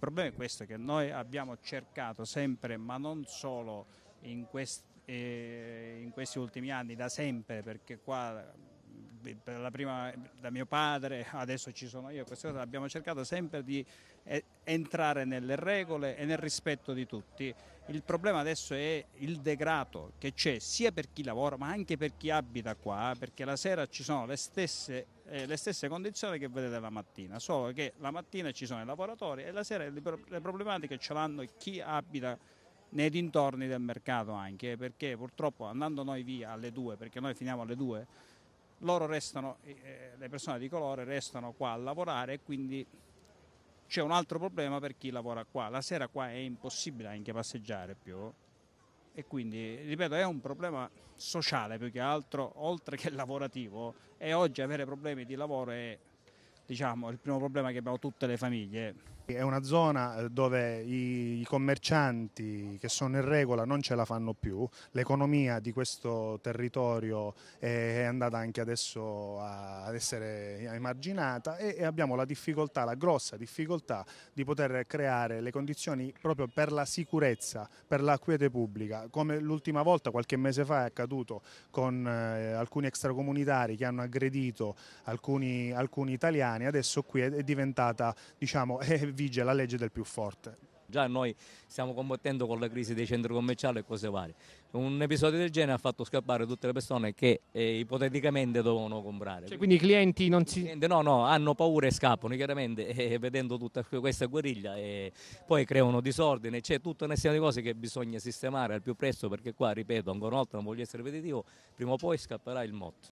il problema è questo, che noi abbiamo cercato sempre, ma non solo in, quest, eh, in questi ultimi anni, da sempre, perché qua eh, per la prima da mio padre, adesso ci sono io, queste cose abbiamo cercato sempre di eh, entrare nelle regole e nel rispetto di tutti. Il problema adesso è il degrado che c'è sia per chi lavora ma anche per chi abita qua, perché la sera ci sono le stesse, eh, le stesse condizioni che vedete la mattina, solo che la mattina ci sono i lavoratori e la sera le, le problematiche ce l'hanno chi abita nei dintorni del mercato anche, perché purtroppo andando noi via alle 2, perché noi finiamo alle 2, loro restano, eh, eh, le persone di colore restano qua a lavorare e quindi c'è un altro problema per chi lavora qua. La sera qua è impossibile anche passeggiare più e quindi, ripeto, è un problema sociale più che altro, oltre che lavorativo e oggi avere problemi di lavoro è diciamo, il primo problema che abbiamo tutte le famiglie. È una zona eh, dove i commercianti che sono in regola non ce la fanno più, l'economia di questo territorio è andata anche adesso ad essere emarginata e abbiamo la difficoltà, la grossa difficoltà di poter creare le condizioni proprio per la sicurezza, per la quiete pubblica, come l'ultima volta qualche mese fa è accaduto con eh, alcuni extracomunitari che hanno aggredito alcuni, alcuni italiani italiani, adesso qui è diventata, diciamo, è eh, vige la legge del più forte. Già noi stiamo combattendo con la crisi dei centri commerciali e cose varie. Un episodio del genere ha fatto scappare tutte le persone che eh, ipoteticamente dovevano comprare. Cioè, quindi i clienti non si... No, no, hanno paura e scappano chiaramente eh, vedendo tutta questa guerriglia eh, poi creano disordine. C'è tutta una serie di cose che bisogna sistemare al più presto perché qua, ripeto, ancora una volta non voglio essere ripetitivo, prima o poi scapperà il motto.